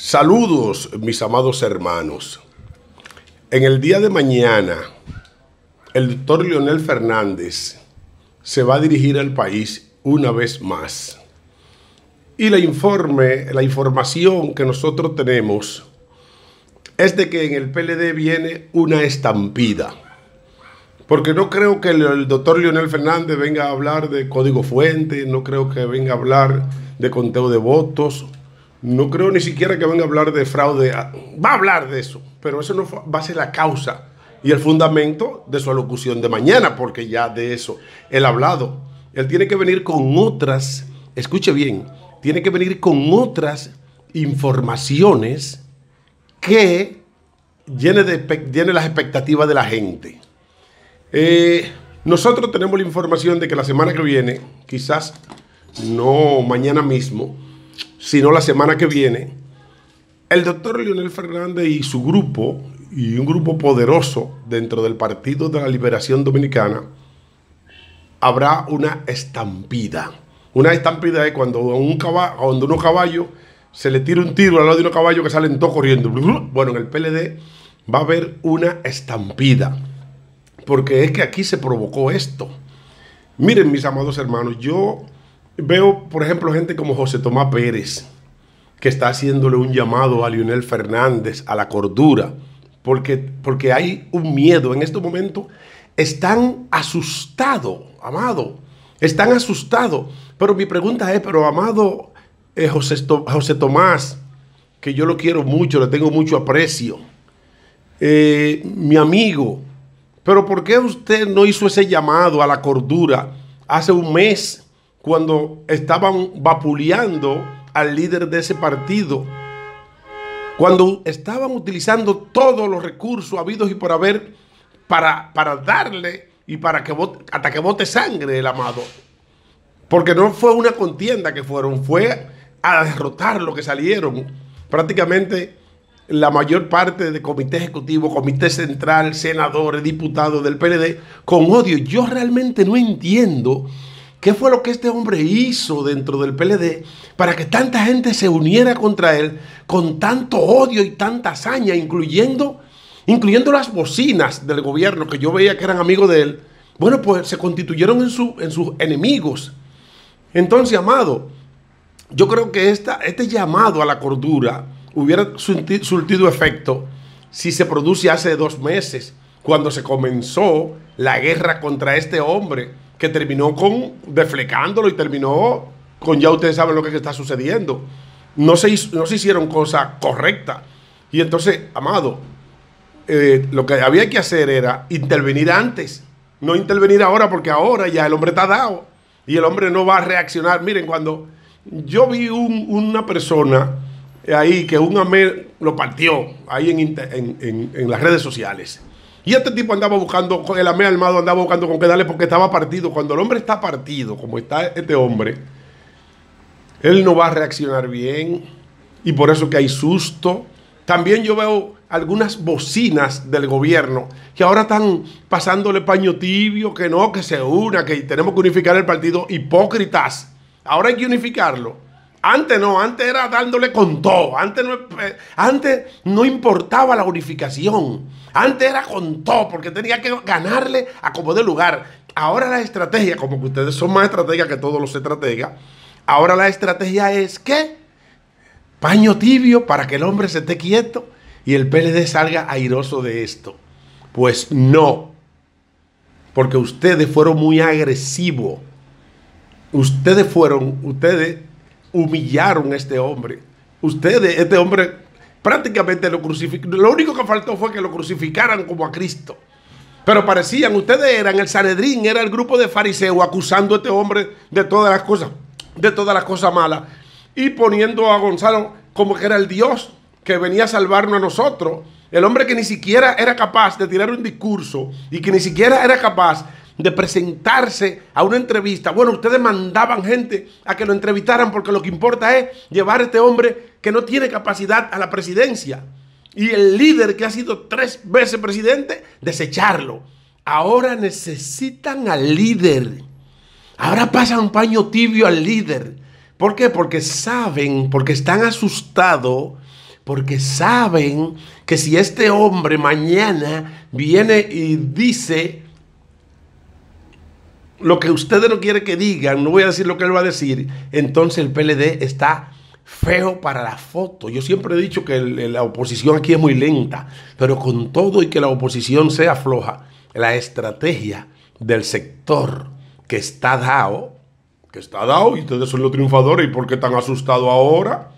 Saludos, mis amados hermanos. En el día de mañana, el doctor Leonel Fernández se va a dirigir al país una vez más. Y la, informe, la información que nosotros tenemos es de que en el PLD viene una estampida. Porque no creo que el, el doctor Leonel Fernández venga a hablar de código fuente, no creo que venga a hablar de conteo de votos, no creo ni siquiera que venga a hablar de fraude. Ah, va a hablar de eso, pero eso no va a ser la causa y el fundamento de su alocución de mañana, porque ya de eso él ha hablado. Él tiene que venir con otras, escuche bien, tiene que venir con otras informaciones que Llenen las expectativas de la gente. Eh, nosotros tenemos la información de que la semana que viene, quizás no mañana mismo, sino la semana que viene, el doctor Leonel Fernández y su grupo, y un grupo poderoso dentro del Partido de la Liberación Dominicana, habrá una estampida. Una estampida es cuando a un caballo, cuando caballo se le tira un tiro al lado de un caballo... que salen todos corriendo. Bueno, en el PLD va a haber una estampida. Porque es que aquí se provocó esto. Miren, mis amados hermanos, yo veo, por ejemplo, gente como José Tomás Pérez, que está haciéndole un llamado a Lionel Fernández, a la cordura, porque, porque hay un miedo en este momento. Están asustados, amado. Están asustados. Pero mi pregunta es, pero amado eh, José, Tomás, que yo lo quiero mucho, le tengo mucho aprecio, eh, mi amigo, pero ¿por qué usted no hizo ese llamado a la cordura hace un mes? cuando estaban vapuleando al líder de ese partido, cuando estaban utilizando todos los recursos habidos y por haber para, para darle y para que vote hasta que vote sangre el amado. Porque no fue una contienda que fueron, fue a derrotar lo que salieron. Prácticamente la mayor parte del comité ejecutivo, comité central, senadores, diputados del PLD, con odio. Yo realmente no entiendo ¿Qué fue lo que este hombre hizo dentro del PLD para que tanta gente se uniera contra él con tanto odio y tanta hazaña, incluyendo, incluyendo las bocinas del gobierno que yo veía que eran amigos de él? Bueno, pues se constituyeron en, en sus enemigos. Entonces, amado, yo creo que esta, este llamado a la cordura hubiera surtido efecto si se produce hace dos meses, cuando se comenzó la guerra contra este hombre que terminó con deflecándolo y terminó con ya ustedes saben lo que está sucediendo. No se, hicieron cosas correctas. Y entonces, amado, eh, lo que había que hacer era intervenir antes, no intervenir ahora, porque ahora ya el hombre está dado y el hombre no va a reaccionar. Miren, cuando yo vi una persona ahí que un amén lo partió ahí en las redes sociales y este tipo andaba buscando, el ame andaba buscando con qué darle porque estaba partido. Cuando el hombre está partido, como está este hombre, él no va a reaccionar bien. Y por eso que hay susto. También yo veo algunas bocinas del gobierno que ahora están pasándole paño tibio, que no, que se una, que tenemos que unificar el partido. Hipócritas. Ahora hay que unificarlo. Antes no, antes era dándole con todo. Antes no, eh, antes no importaba la unificación. Antes era con todo, porque tenía que ganarle a como de lugar. Ahora la estrategia, como que ustedes son más estrategas que todos los estrategas, ahora la estrategia es que paño tibio para que el hombre se esté quieto y el PLD salga airoso de esto. Pues no, porque ustedes fueron muy agresivos. Ustedes fueron, ustedes humillaron a este hombre. Ustedes, este hombre prácticamente lo crucificaron. Lo único que faltó fue que lo crucificaran como a Cristo. Pero parecían, ustedes eran el Sanedrín, era el grupo de fariseos acusando a este hombre de todas las cosas, de todas las cosas malas. Y poniendo a Gonzalo como que era el Dios que venía a salvarnos a nosotros. El hombre que ni siquiera era capaz de tirar un discurso y que ni siquiera era capaz de presentarse a una entrevista. Bueno, ustedes mandaban gente a que lo entrevistaran porque lo que importa es llevar a este hombre que no tiene capacidad a la presidencia. Y el líder que ha sido tres veces presidente, desecharlo. Ahora necesitan al líder. Ahora pasan paño tibio al líder. ¿Por qué? Porque saben, porque están asustados, porque saben que si este hombre mañana viene y dice lo que ustedes no quieren que digan, no voy a decir lo que él va a decir, entonces el PLD está feo para la foto. Yo siempre he dicho que la oposición aquí es muy lenta, pero con todo y que la oposición sea floja, la estrategia del sector que está dado, que está dado y ustedes son los triunfadores y por qué están asustados ahora,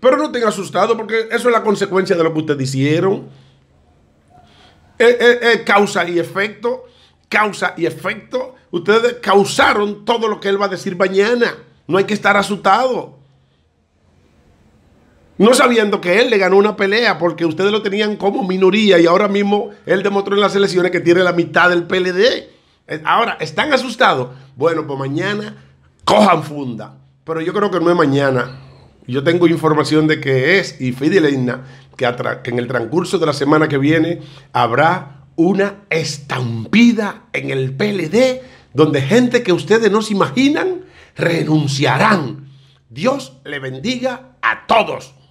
pero no tengan asustado porque eso es la consecuencia de lo que ustedes hicieron. es eh, eh, eh, causa y efecto causa y efecto. Ustedes causaron todo lo que él va a decir mañana. No hay que estar asustado. No sabiendo que él le ganó una pelea porque ustedes lo tenían como minoría y ahora mismo él demostró en las elecciones que tiene la mitad del PLD. Eh, ahora, ¿están asustados? Bueno, pues mañana cojan funda. Pero yo creo que no es mañana. Yo tengo información de que es y Fidelina, que en el transcurso de la semana que viene habrá una estampida en el PLD donde gente que ustedes no se imaginan renunciarán. Dios le bendiga a todos.